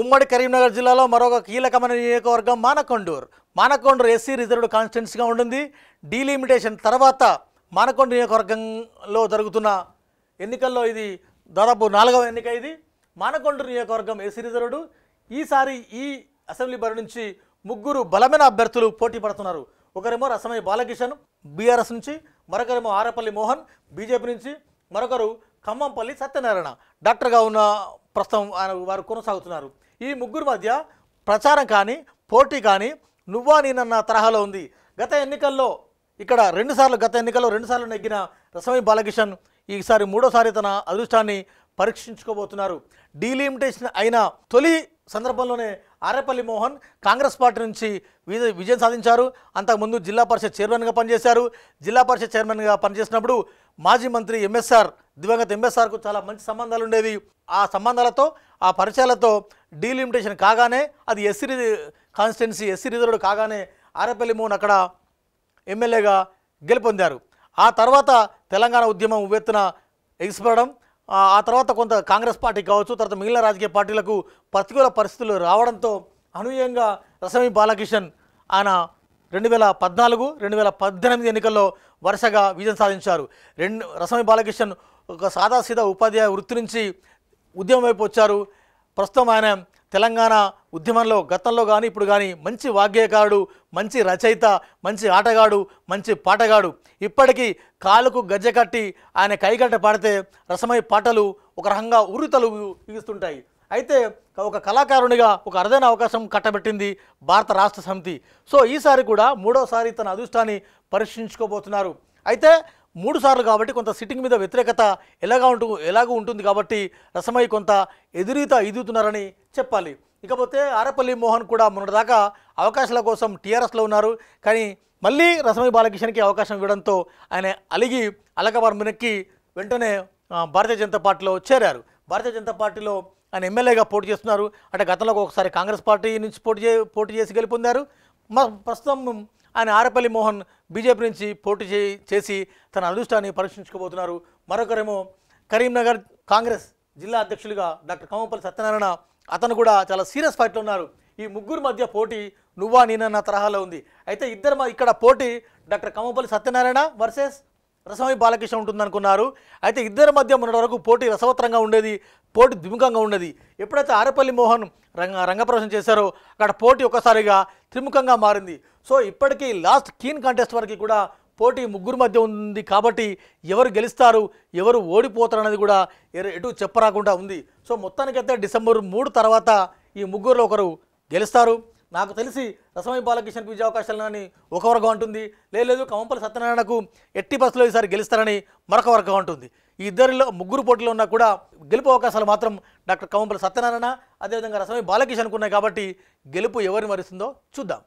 ఉమ్మడి కరీంనగర్ జిల్లాలో మరొక కీలకమైన నియోజకవర్గం మానకొండూరు మానకొండూరు ఎస్సీ రిజర్వ్డ్ కాన్స్టిట్యున్సీగా ఉంటుంది డీలిమిటేషన్ తర్వాత మానకొండ నియోజకవర్గంలో జరుగుతున్న ఎన్నికల్లో ఇది దాదాపు నాలుగవ ఎన్నిక ఇది మానకొండూరు నియోజకవర్గం ఎస్సీ రిజర్వ్డ్ ఈసారి ఈ అసెంబ్లీ బరి నుంచి ముగ్గురు బలమైన అభ్యర్థులు పోటీ పడుతున్నారు ఒకరేమో రసమై బాలకిషన్ బీఆర్ఎస్ నుంచి మరొకరేమో ఆరపల్లి మోహన్ బీజేపీ నుంచి మరొకరు ఖమ్మంపల్లి సత్యనారాయణ డాక్టర్గా ఉన్న ప్రస్తుతం ఆయన వారు కొనసాగుతున్నారు ఈ ముగ్గురు మధ్య ప్రచారం కానీ పోటీ కానీ నువ్వా నేనన్న తరహాలో ఉంది గత ఎన్నికల్లో ఇక్కడ రెండుసార్లు గత ఎన్నికల్లో రెండుసార్లు నెగ్గిన రసమై బాలకిషన్ ఈసారి మూడోసారి తన అదృష్టాన్ని పరీక్షించుకోబోతున్నారు డీలిమిటేషన్ అయిన తొలి సందర్భంలోనే ఆరేపల్లి మోహన్ కాంగ్రెస్ పార్టీ నుంచి విజయం సాధించారు అంతకుముందు జిల్లా పరిషత్ చైర్మన్గా పనిచేశారు జిల్లా పరిషత్ చైర్మన్గా పనిచేసినప్పుడు మాజీ మంత్రి ఎంఎస్ఆర్ దివంగత ఎంఎస్ఆర్కు చాలా మంచి సంబంధాలు ఉండేవి ఆ సంబంధాలతో ఆ పరిచయాలతో డీలిమిటేషన్ కాగానే అది ఎస్సీ కాన్స్టిట్యున్సీ ఎస్సీ రిజర్వ్డ్ కాగానే ఆరేపల్లి మోహన్ అక్కడ ఎమ్మెల్యేగా గెలుపొందారు ఆ తర్వాత తెలంగాణ ఉద్యమం ఉవ్వెత్తున ఎగిసిపడడం ఆ తర్వాత కొంత కాంగ్రెస్ పార్టీ కావచ్చు తర్వాత మిగిలిన రాజకీయ పార్టీలకు ప్రతికూల పరిస్థితులు రావడంతో అనూహ్యంగా రసమి బాలకిషన్ ఆయన రెండు వేల పద్నాలుగు రెండు వేల పద్దెనిమిది ఎన్నికల్లో వరుసగా విజయం సాధించారు రెండు రసమి బాలకిషన్ ఒక సాదాసీదా ఉపాధ్యాయ వృత్తి నుంచి ఉద్యమం వైపు వచ్చారు ప్రస్తుతం ఆయన తెలంగాణ ఉద్యమంలో గతంలో కానీ ఇప్పుడు కానీ మంచి వాగ్గేయకారుడు మంచి రచయిత మంచి ఆటగాడు మంచి పాటగాడు ఇప్పటికీ కాలుకు గజ్జె కట్టి ఆయన కైగంట పాడితే రసమై పాటలు ఒక రకంగా ఉరితలు ఇస్తుంటాయి అయితే ఒక కళాకారునిగా ఒక అరుదైన అవకాశం కట్టబెట్టింది భారత రాష్ట్ర సమితి సో ఈసారి కూడా మూడోసారి తన అదృష్టాన్ని పరీక్షించుకోబోతున్నారు అయితే మూడు సార్లు కాబట్టి కొంత సిట్టింగ్ మీద వ్యతిరేకత ఎలాగా ఉంటు ఎలాగూ ఉంటుంది కాబట్టి రసమై కొంత ఎదురీత ఎదుగుతున్నారని చెప్పాలి ఇకపోతే ఆరపల్లి మోహన్ కూడా మొన్నటిదాకా అవకాశాల కోసం టీఆర్ఎస్లో ఉన్నారు కానీ మళ్ళీ రసమై బాలకృష్ణకి అవకాశం ఇవ్వడంతో ఆయన అలిగి అలకవర్మనెక్కి వెంటనే భారతీయ జనతా పార్టీలో చేరారు భారతీయ జనతా పార్టీలో ఆయన ఎమ్మెల్యేగా పోటీ చేస్తున్నారు అంటే గతంలో ఒకసారి కాంగ్రెస్ పార్టీ నుంచి పోటీ చే పోటీ చేసి గెలుపొందారు ప్రస్తుతం ఆయన ఆరపల్లి మోహన్ బీజేపీ నుంచి పోటీ చే చేసి తన అదృష్టాన్ని పరీక్షించుకోబోతున్నారు మరొకరేమో కరీంనగర్ కాంగ్రెస్ జిల్లా అధ్యక్షులుగా డాక్టర్ కమ్మపల్లి సత్యనారాయణ అతను కూడా చాలా సీరియస్ ఫైట్లో ఉన్నారు ఈ ముగ్గురు మధ్య పోటీ నువ్వా నేనన్న తరహాలో ఉంది అయితే ఇద్దరు ఇక్కడ పోటీ డాక్టర్ కమ్మపల్లి సత్యనారాయణ వర్సెస్ రసమై బాలకృష్ణ ఉంటుందనుకున్నారు అయితే ఇద్దరి మధ్య మొన్నటి వరకు పోటీ రసవత్రంగా ఉండేది పోటీ ద్విముఖంగా ఉండేది ఎప్పుడైతే ఆరపల్లి మోహన్ రంగ రంగప్రవేశం చేశారో అక్కడ పోటీ ఒక్కసారిగా త్రిముఖంగా మారింది సో ఇప్పటికీ లాస్ట్ కీన్ కాంటెస్ట్ వరకు కూడా పోటీ ముగ్గురు మధ్య ఉంది కాబట్టి ఎవరు గెలుస్తారు ఎవరు ఓడిపోతారు అనేది కూడా ఎటు చెప్పరాకుండా ఉంది సో మొత్తానికైతే డిసెంబర్ మూడు తర్వాత ఈ ముగ్గురులో ఒకరు గెలుస్తారు నాకు తెలిసి రసమై బాలకృష్ణ విజయ అవకాశాలని ఒక వర్గం అంటుంది లేదు కంపల్ సత్యనారాయణకు ఎట్టి బస్సులో ఈసారి గెలుస్తారని మరొక వర్గం అంటుంది ఈ ఇద్దరిలో ముగ్గురు పోటీలో ఉన్నా కూడా గెలుపు అవకాశాలు మాత్రం డాక్టర్ కవంపల్లి సత్యనారాయణ అదేవిధంగా రసమై బాలకిషన్కు ఉన్నాయి కాబట్టి గెలుపు ఎవరిని మరిస్తుందో చూద్దాం